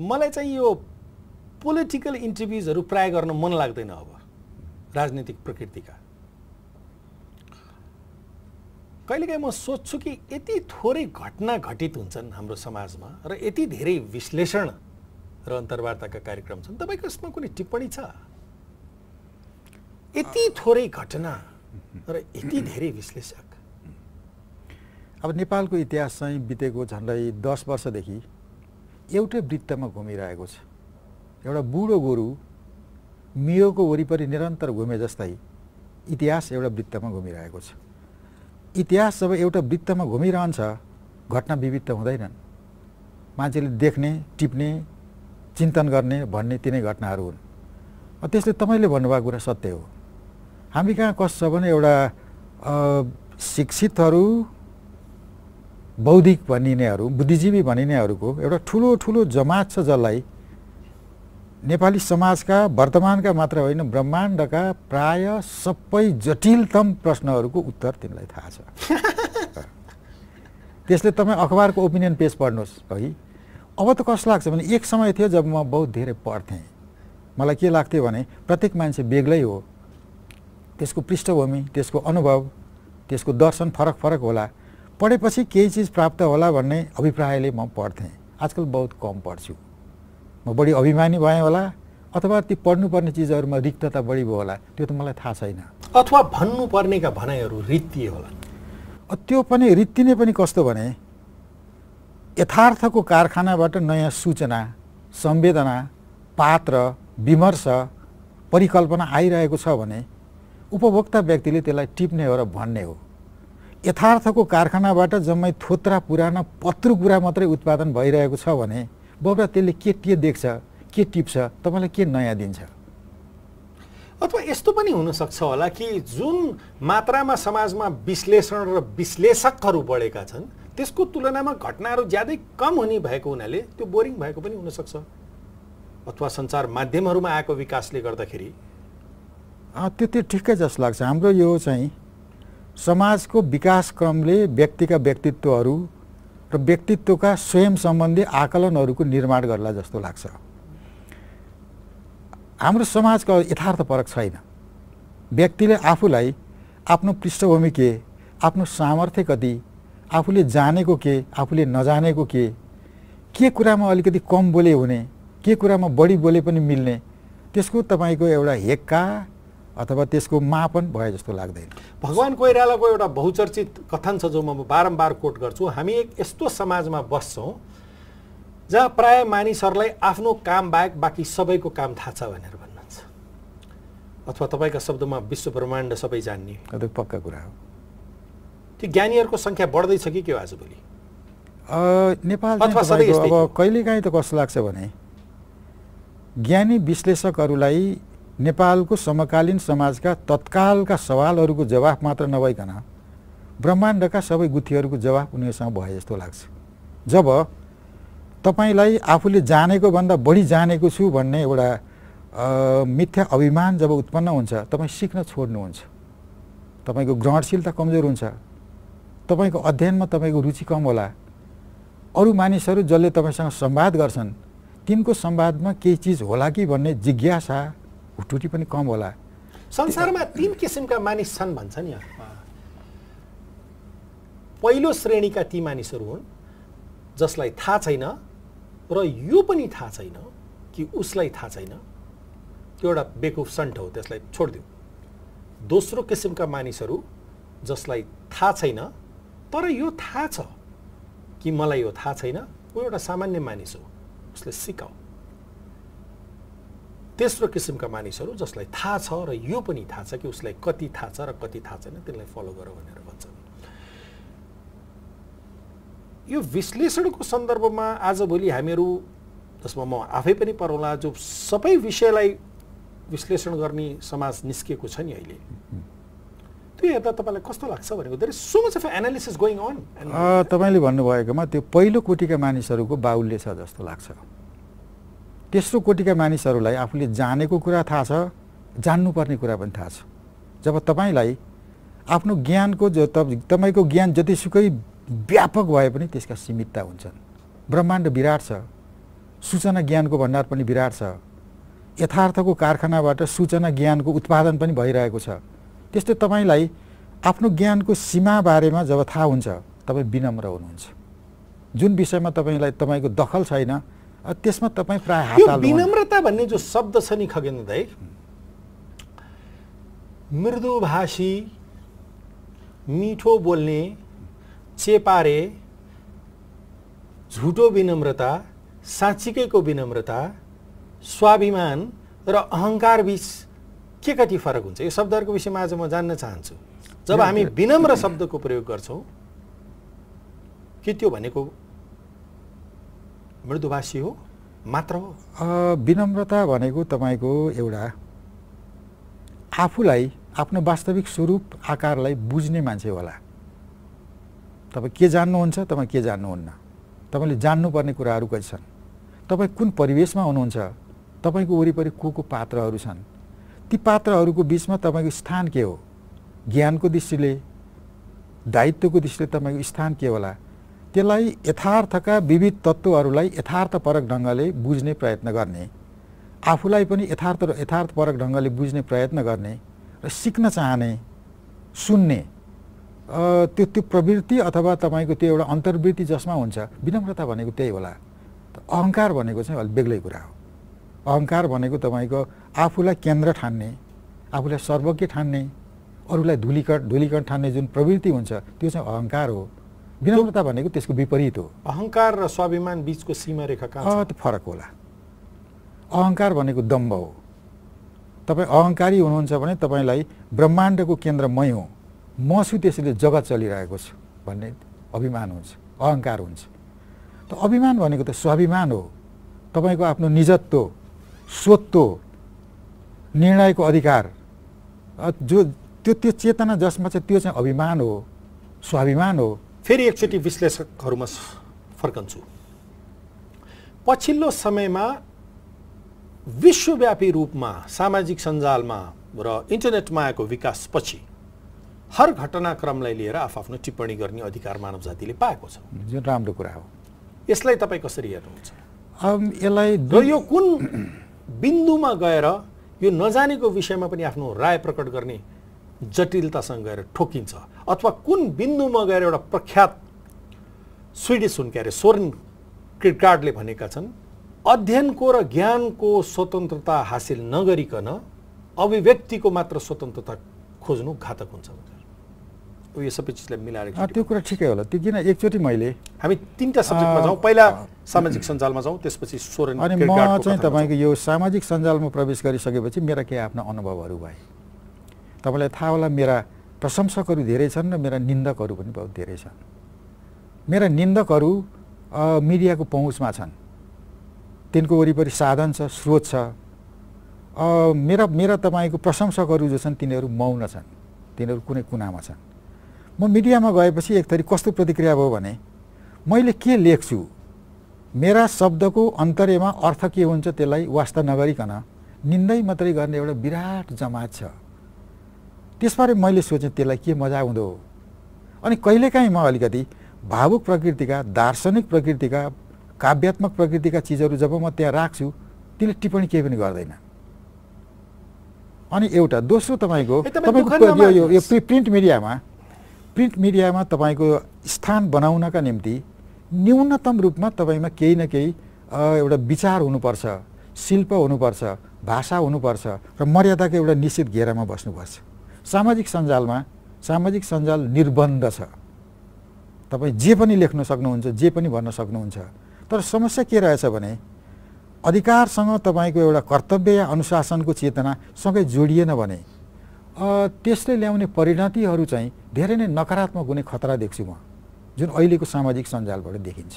मलाई चाहिँ यो पोलिटिकल इन्टरभ्युजहरू प्राय गर्न मन लाग्दैन अब राजनीतिक प्रकृतिका कहिलेकाहीँ म सोध्छु कि यति थोरै घटना घटित हुन्छन् हाम्रो समाजमा र यति धेरै विश्लेषण र अन्तर्वार्ताका कार्यक्रम छन् तपाईँको यसमा कुनै टिप्पणी छ यति थोरै घटना र यति धेरै विश्लेषक अब नेपालको इतिहास चाहिँ बितेको झन्डै दस वर्षदेखि एउटै वृत्तमा घुमिरहेको छ एउटा बुढो गोरु मियोको वरिपरि निरन्तर घुमे जस्तै इतिहास एउटा वृत्तमा घुमिरहेको छ इतिहास जब एउटा वृत्तमा घुमिरहन्छ घटना विविध हुँदैनन् मान्छेले देख्ने टिप्ने चिन्तन गर्ने भन्ने तिनै घटनाहरू हुन् त्यसले तपाईँले भन्नुभएको कुरा सत्य हो हामी कहाँ कस्तो छ भने एउटा शिक्षितहरू बौद्धिक भनिनेहरू बुद्धिजीवी भनिनेहरूको एउटा ठुलो ठुलो जमात छ जसलाई नेपाली समाजका वर्तमानका मात्र होइन ब्रह्माण्डका प्राय सबै जटिलतम प्रश्नहरूको उत्तर तिमीलाई थाहा छ त्यसले तपाईँ अखबारको ओपिनियन पेज पढ्नुहोस् है अब त कस्तो लाग्छ भने एक समय थियो जब म बहुत धेरै पढ्थेँ मलाई के लाग्थ्यो भने प्रत्येक मान्छे बेग्लै हो त्यसको पृष्ठभूमि त्यसको अनुभव त्यसको दर्शन फरक फरक होला पढेपछि केही चिज प्राप्त होला भन्ने अभिप्रायले म पढ्थेँ आजकल बहुत कम पढ्छु म बढी अभिमानी भएँ होला अथवा ती पढ्नुपर्ने चिजहरूमा रिक्तता बढी भयो होला त्यो त मलाई थाहा छैन अथवा भन्नुपर्नेका भनाइहरू रित्तिए होला त्यो पनि रित्ति नै पनि कस्तो भने यथार्थको कारखानाबाट नयाँ सूचना संवेदना पात्र विमर्श परिकल्पना आइरहेको छ भने उपभोक्ता व्यक्तिले त्यसलाई टिप्ने हो र भन्ने हो यथार्थको कारखानाबाट जम्मै थोत्रा पुराना पत्रु कुरा मात्रै उत्पादन भइरहेको छ भने बबुरा त्यसले के के देख्छ के टिप्छ तपाईँलाई के नयाँ दिन्छ अथवा यस्तो पनि हुनसक्छ होला कि जुन मात्रामा समाजमा विश्लेषण र विश्लेषकहरू बढेका छन् त्यसको तुलनामा घटनाहरू ज्यादै कम हुने भएको हुनाले त्यो बोरिङ भएको पनि हुनसक्छ अथवा सञ्चार माध्यमहरूमा आएको विकासले गर्दाखेरि त्यो त्यो ठिकै जस्तो लाग्छ हाम्रो यो चाहिँ समाजको विकासक्रमले व्यक्तिका व्यक्तित्वहरू र व्यक्तित्वका स्वयं सम्बन्धी आकलनहरूको निर्माण गर्ला जस्तो लाग्छ हाम्रो समाजको यथार्थ यथार्थपरक छैन व्यक्तिले आफूलाई आफ्नो पृष्ठभूमि के आफ्नो सामर्थ्य कति आफूले जानेको के आफूले नजानेको के के कुरामा अलिकति कम बोले हुने के कुरामा बढी बोले पनि मिल्ने त्यसको तपाईँको एउटा हेक्का अथवा त्यसको मापन भए जस्तो लाग्दैन भगवान् कोइरालाको एउटा बहुचर्चित कथन छ जो म बारम्बार कोट गर्छु हामी एक यस्तो समाजमा बस्छौँ जहाँ प्राय मानिसहरूलाई आफ्नो काम बाहेक बाँकी सबैको काम थाहा छ भनेर भन्नुहुन्छ अथवा तपाईँका शब्दमा विश्व ब्रह्माण्ड सबै जान्ने पक्का कुरा हो त्यो ज्ञानीहरूको सङ्ख्या बढ्दैछ कि के हो आजभोलि नेपाल अब कहिलेकाहीँ त कस्तो लाग्छ भने ज्ञानी विश्लेषकहरूलाई नेपालको समकालीन समाजका तत्कालका सवालहरूको जवाफ मात्र नभइकन ब्रह्माण्डका सबै गुथीहरूको जवाफ उनीहरूसँग भए जस्तो लाग्छ जब तपाईँलाई आफूले जानेको भन्दा बढी जानेको छु भन्ने एउटा मिथ्या अभिमान जब उत्पन्न हुन्छ तपाईँ सिक्न छोड्नुहुन्छ तपाईँको ग्रहणशीलता कमजोर हुन्छ तपाईँको अध्ययनमा तपाईँको रुचि कम होला अरू मानिसहरू जसले तपाईँसँग संवाद गर्छन् तिनको संवादमा केही चिज होला कि भन्ने जिज्ञासा हुटुटी पनि कम होला संसारमा तिन किसिमका मानिस छन् भन्छ नि पहिलो श्रेणीका ती मानिसहरू हुन् जसलाई थाहा छैन र यो पनि थाहा छैन कि उसलाई थाहा छैन त्यो एउटा बेकुफ सन्ट हो त्यसलाई छोडिदिउँ दोस्रो किसिमका मानिसहरू जसलाई थाहा छैन तर यो थाहा छ कि मलाई यो थाहा छैन ऊ एउटा सामान्य मानिस हो उसले सिकाऊ तेस्रो किसिमका मानिसहरू जसलाई थाहा छ र यो पनि थाहा छ कि उसलाई कति थाहा छ र कति थाहा छैन त्यसलाई फलो गर भनेर भन्छन् यो विश्लेषणको सन्दर्भमा आजभोलि हामीहरू जसमा म आफै पनि परौँला जो सबै विषयलाई विश्लेषण गर्ने समाज निस्किएको छ नि अहिले त्यो हेर्दा तपाईँलाई कस्तो लाग्छ भनेको धेरै so much of analysis going on तपाईँले भन्नुभएकोमा त्यो पहिलो कोटिका मानिसहरूको बाहुल्य छ जस्तो लाग्छ तेस्रो कोटिका मानिसहरूलाई आफूले जानेको कुरा थाहा छ जान्नुपर्ने कुरा पनि थाहा छ जब तपाईँलाई आफ्नो ज्ञानको ज तपाईँको ज्ञान जतिसुकै व्यापक भए पनि त्यसका सीमितता हुन्छन् ब्रह्माण्ड विराट छ सूचना ज्ञानको भण्डार पनि विराट छ यथार्थको कारखानाबाट सूचना ज्ञानको उत्पादन पनि भइरहेको छ त्यस्तै तपाईँलाई आफ्नो ज्ञानको सीमा बारेमा जब थाहा हुन्छ तपाईँ विनम्र हुनुहुन्छ जुन विषयमा तपाईँलाई तपाईँको दखल छैन त्यसमा तपाईँ प्रायः विनम्रता भन्ने जो शब्द छ नि खगेन्द्र दाई मृदुभाषी मिठो बोल्ने चेपारे झुटो विनम्रता साँच्चीकैको विनम्रता स्वाभिमान र अहङ्कार बिच के कति फरक हुन्छ यो शब्दहरूको विषयमा आज म जान्न चाहन्छु जब हामी विनम्र शब्दको प्रयोग गर्छौँ के त्यो भनेको मृदुभाषी हो मात्र हो विनम्रता भनेको तपाईँको एउटा आफूलाई आफ्नो वास्तविक स्वरूप आकारलाई बुझ्ने मान्छे होला तपाईँ के जान्नुहुन्छ तपाईँ के जान्नुहुन्न तपाईँले जान्नुपर्ने कुराहरू कति छन् तपाईँ कुन परिवेशमा हुनुहुन्छ तपाईँको वरिपरि को को पात्रहरू छन् ती पात्रहरूको बिचमा तपाईँको स्थान के हो ज्ञानको दृष्टिले दायित्वको दृष्टिले तपाईँको स्थान के होला त्यसलाई यथार्थका विविध तत्त्वहरूलाई यथार्थपरक ढङ्गले बुझ्ने प्रयत्न गर्ने आफूलाई पनि यथार्थ र यथार्थपरक ढङ्गले बुझ्ने प्रयत्न गर्ने र सिक्न चाहने सुन्ने त्यो त्यो प्रवृत्ति अथवा तपाईँको त्यो एउटा अन्तर्वृत्ति जसमा हुन्छ विनम्रता भनेको त्यही होला अहङ्कार भनेको चाहिँ अलिक बेग्लै कुरा हो अहङ्कार भनेको तपाईँको आफूलाई केन्द्र ठान्ने आफूलाई सर्वज्ञ ठान्ने अरूलाई धुलिकट धुलिकट ठान्ने जुन प्रवृत्ति हुन्छ त्यो चाहिँ अहङ्कार हो विनम्रता भनेको त्यसको विपरीत हो अहङ्कार र स्वाभिमान बिचको सीमा रेखा कहाँ त फरक होला अहङ्कार भनेको दम्भ हो तपाईँ अहङ्कारी हुनुहुन्छ भने तपाईँलाई ब्रह्माण्डको केन्द्र मै हो म छु त्यसैले जगत चलिरहेको छु भन्ने अभिमान हुन्छ अहङ्कार हुन्छ त अभिमान भनेको त स्वाभिमान हो तपाईँको आफ्नो निजत्व स्वत्व निर्णयको अधिकार जो त्यो त्यो चेतना जसमा चाहिँ त्यो चाहिँ अभिमान हो स्वाभिमान हो फेरि एकचोटि विश्लेषकहरूमा फर्कन्छु पछिल्लो समयमा विश्वव्यापी रूपमा सामाजिक सञ्जालमा र इन्टरनेटमा आएको विकासपछि हर घटनाक्रमलाई लिएर आफआफ्नो टिप्पणी गर्ने अधिकार मानव जातिले पाएको छ जुन राम्रो कुरा हो यसलाई तपाईँ कसरी हेर्नुहुन्छ यसलाई र यो कुन बिन्दुमा गएर यो नजानेको विषयमा पनि आफ्नो राय प्रकट गर्ने जटिलतासँग गएर ठोकिन्छ अथवा कुन बिन्दुमा गएर एउटा प्रख्यात स्विडिस हुन् के अरे सोरेन क्रिडकार्डले भनेका छन् अध्ययनको र ज्ञानको स्वतन्त्रता हासिल नगरिकन अभिव्यक्तिको मात्र स्वतन्त्रता खोज्नु घातक हुन्छ यो सबै चिजलाई मिलाएर त्यो कुरा ठिकै होला त्यो किन एकचोटि मैले हामी तिनवटा सब्जेक्टमा जाउँ पहिला सामाजिक सञ्जालमा जाउँ त्यसपछि सोरेन अनि म चाहिँ तपाईँको यो सामाजिक सञ्जालमा प्रवेश गरिसकेपछि मेरा केही आफ्ना अनुभवहरू भए तपाईँलाई थाहा होला मेरा प्रशंसकहरू धेरै छन् र मेरा निन्दकहरू पनि बहुत धेरै छन् मेरा निन्दकहरू मिडियाको पहुँचमा छन् तिनको वरिपरि साधन छ स्रोत छ मेरा मेरा तपाईँको प्रशंसकहरू जो छन् तिनीहरू मौन छन् तिनीहरू कुनै कुनामा छन् म मिडियामा गएपछि एक थरी कस्तो प्रतिक्रिया भयो भने मैले के लेख्छु मेरा शब्दको अन्तर्यमा अर्थ के हुन्छ त्यसलाई वास्ता नगरिकन निन्दै मात्रै गर्ने एउटा विराट जमात छ त्यसबारे मैले सोचेँ त्यसलाई के मजा आउँदो अनि कहिलेकाहीँ म अलिकति भावुक प्रकृतिका दार्शनिक प्रकृतिका काव्यात्मक प्रकृतिका चिजहरू जब म त्यहाँ राख्छु त्यसले टिप्पणी केही पनि गर्दैन अनि एउटा दोस्रो तपाईँको तपाईँको यो यो प्रिन्ट मिडियामा प्रिन्ट मिडियामा तपाईँको स्थान बनाउनका निम्ति न्यूनतम रूपमा तपाईँमा केही न केही एउटा विचार हुनुपर्छ शिल्प हुनुपर्छ भाषा हुनुपर्छ र मर्यादाको एउटा निश्चित घेरामा बस्नुपर्छ सामाजिक सञ्जालमा सामाजिक सञ्जाल निर्बन्ध छ तपाईँ जे पनि लेख्न सक्नुहुन्छ जे पनि भन्न सक्नुहुन्छ तर समस्या के रहेछ भने अधिकारसँग तपाईँको एउटा कर्तव्य या अनुशासनको चेतना सँगै जोडिएन भने त्यसले ल्याउने परिणतिहरू चाहिँ धेरै नै नकारात्मक हुने खतरा देख्छु म जुन अहिलेको सामाजिक सञ्जालबाट देखिन्छ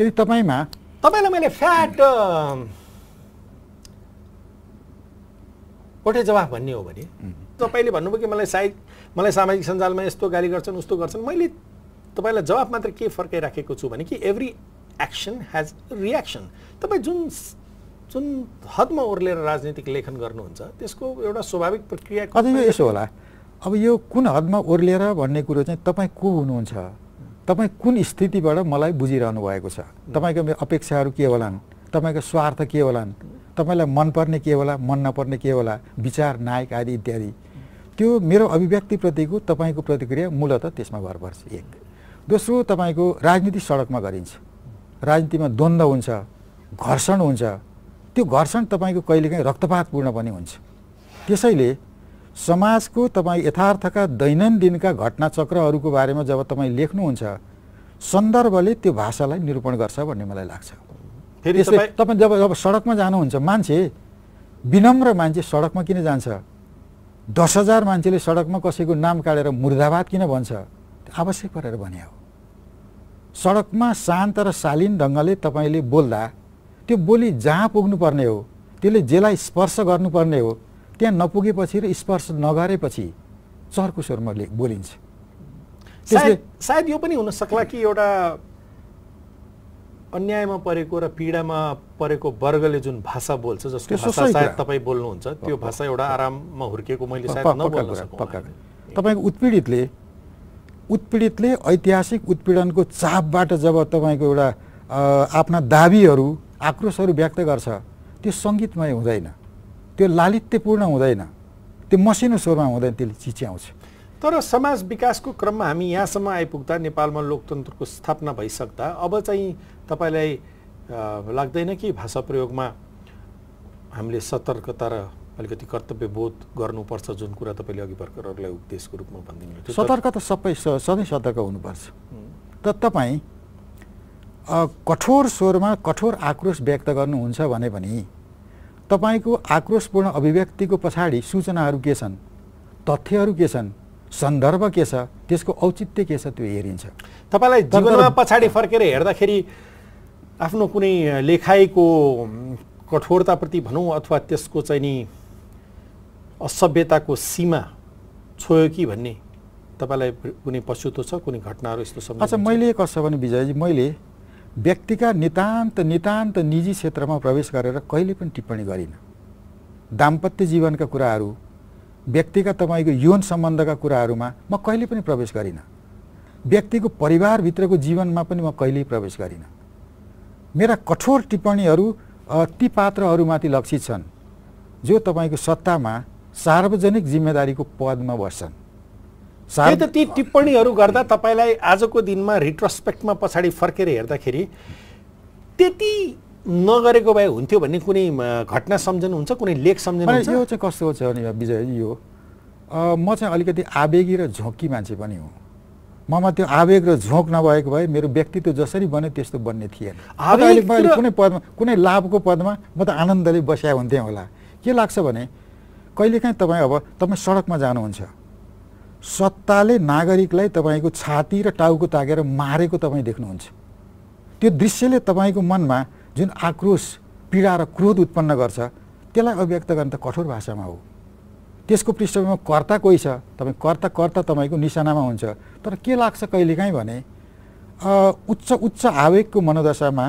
यदि तपाईँमा तपाईँलाई मैले फ्याट वाट जवाफ भन्ने हो भने तपाईँले भन्नुभयो कि मलाई सायद मलाई सामाजिक सञ्जालमा यस्तो गाली गर्छन् उस्तो गर्छन् मैले तपाईँलाई जवाफ मात्र के फर्काइराखेको छु भने कि एभ्री एक्सन हेज रियाक्सन तपाईँ जुन जुन हदमा ओर्लेर राजनीतिक लेखन गर्नुहुन्छ त्यसको एउटा स्वाभाविक प्रक्रिया कतै यसो होला अब यो कुन हदमा ओर्लेर भन्ने कुरो चाहिँ तपाईँ को हुनुहुन्छ तपाईँ कुन स्थितिबाट मलाई बुझिरहनु भएको छ तपाईँको अपेक्षाहरू के होलान् तपाईँको स्वार्थ के होलान् तपाईँलाई मनपर्ने के होला मन नपर्ने के होला विचार नायक आदि इत्यादि त्यो मेरो अभिव्यक्तिप्रतिको तपाईँको प्रतिक्रिया मूलत त्यसमा भर पर्छ एक दोस्रो तपाईँको राजनीति सडकमा गरिन्छ राजनीतिमा द्वन्द्व हुन्छ घर्षण हुन्छ त्यो घर्षण तपाईँको कहिलेकाहीँ रक्तपातपूर्ण पनि हुन्छ त्यसैले समाजको तपाईँ यथार्थका दैनन्दिनका घटनाचक्रहरूको बारेमा जब तपाईँ लेख्नुहुन्छ सन्दर्भले त्यो भाषालाई निरूपण गर्छ भन्ने मलाई लाग्छ फेरि तपाईँ जब जब सडकमा जानुहुन्छ मान्छे विनम्र मान्छे सडकमा किन जान्छ दस हजार मान्छेले सडकमा कसैको नाम काटेर मुर्दाबाद किन भन्छ आवश्यक परेर भने हो सडकमा शान्त र शालीन ढङ्गले तपाईँले बोल्दा त्यो बोली जहाँ पुग्नुपर्ने हो त्यसले जेलाई स्पर्श गर्नुपर्ने हो त्यहाँ नपुगेपछि र स्पर्श नगरेपछि चर्को स्वरमा बोलिन्छ सायद यो पनि हुनसक्ला कि एउटा अन्यायमा परेको र पीडामा परेको वर्गले जुन भाषा बोल्छ जसको भाषा सायद तपाईँ बोल्नुहुन्छ त्यो भाषा एउटा आराममा हुर्किएको मैले तपाईँको उत्पीडितले उत्पीडितले ऐतिहासिक उत्पीडनको चापबाट जब तपाईँको एउटा आफ्ना दाबीहरू आक्रोशहरू व्यक्त गर्छ त्यो सङ्गीतमय हुँदैन त्यो लालित्यपूर्ण हुँदैन त्यो मसिनो स्वरमा हुँदैन त्यसले चिच्याउँछ तर समाज विकासको क्रममा हामी यहाँसम्म आइपुग्दा नेपालमा लोकतन्त्रको स्थापना भइसक्दा अब चाहिँ तपाईँलाई लाग्दैन कि भाषा प्रयोगमा हामीले सतर्कता र अलिकति कर्तव्यबोध गर्नुपर्छ जुन कुरा तपाईँले अघि भर्खरहरूलाई उपदेशको रूपमा भनिदिनु सतर्क त सबै सधैँ सतर्क हुनुपर्छ त तपाईँ कठोर स्वरमा कठोर आक्रोश व्यक्त गर्नुहुन्छ भने पनि तपाईँको आक्रोशपूर्ण अभिव्यक्तिको पछाडि सूचनाहरू के छन् तथ्यहरू के छन् सन्दर्भ के छ त्यसको औचित्य के छ त्यो हेरिन्छ तपाईँलाई जीवनमा पछाडि फर्केर हेर्दाखेरि आफ्नो कुनै लेखाइको कठोरताप्रति भनौँ अथवा त्यसको चाहिँ नि असभ्यताको सीमा छोयो कि भन्ने तपाईँलाई कुनै पछुतो छ कुनै घटनाहरू यस्तो छ अच्छा मैले कसो भने विजयजी मैले व्यक्तिका नितान्त नितान्त निजी क्षेत्रमा प्रवेश गरेर कहिले पनि टिप्पणी गरिनँ दाम्पत्य जीवनका कुराहरू व्यक्तिगत तपाईँको यौन सम्बन्धका कुराहरूमा म कहिले पनि प्रवेश गरिनँ व्यक्तिको परिवारभित्रको जीवनमा पनि म कहिल्यै प्रवेश गरिनँ मेरा कठोर टिप्पणीहरू ती पात्रहरूमाथि लक्षित छन् जो तपाईँको सत्तामा सार्वजनिक जिम्मेदारीको पदमा बस्छन् सायद ती टिप्पणीहरू गर्दा तपाईँलाई आजको दिनमा रिट्रोस्पेक्टमा पछाडि फर्केर हेर्दाखेरि त्यति नगरेको भए हुन्थ्यो भन्ने कुनै घटना सम्झनुहुन्छ कुनै लेख सम्झनुहुन्छ यो चाहिँ कस्तो छ भने विजय यो म चाहिँ अलिकति आवेगी र झोकी मान्छे पनि हुँ ममा त्यो आवेग र झोक नभएको भए मेरो व्यक्तित्व जसरी बन्यो त्यस्तो बन्ने थिएन कुनै पदमा कुनै लाभको पदमा म त आनन्दले बस्या हुन्थेँ होला के लाग्छ भने कहिलेकाहीँ तपाईँ अब तपाईँ सडकमा जानुहुन्छ सत्ताले नागरिकलाई तपाईँको छाती र टाउको तागेर मारेको तपाईँ देख्नुहुन्छ त्यो दृश्यले तपाईँको मनमा जुन आक्रोश पीडा र क्रोध उत्पन्न गर्छ त्यसलाई अभिव्यक्त गर्न त कठोर भाषामा हो त्यसको पृष्ठभूमिमा कर्ता कोही छ तपाईँ कर्ता कर्ता तपाईँको निशानामा हुन्छ तर के लाग्छ कहिलेकाहीँ भने उच्च उच्च आवेगको मनोदशामा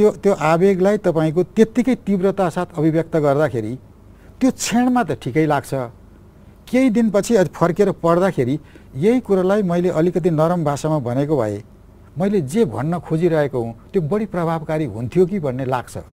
त्यो त्यो आवेगलाई तपाईँको त्यत्तिकै तीव्रता साथ अभिव्यक्त गर्दाखेरि त्यो क्षणमा त ठिकै लाग्छ केही दिनपछि फर्केर पढ्दाखेरि यही कुरोलाई मैले अलिकति नरम भाषामा भनेको भए मैले जे भन्न खोजिरहेको हुँ त्यो बढी प्रभावकारी हुन्थ्यो कि भन्ने लाग्छ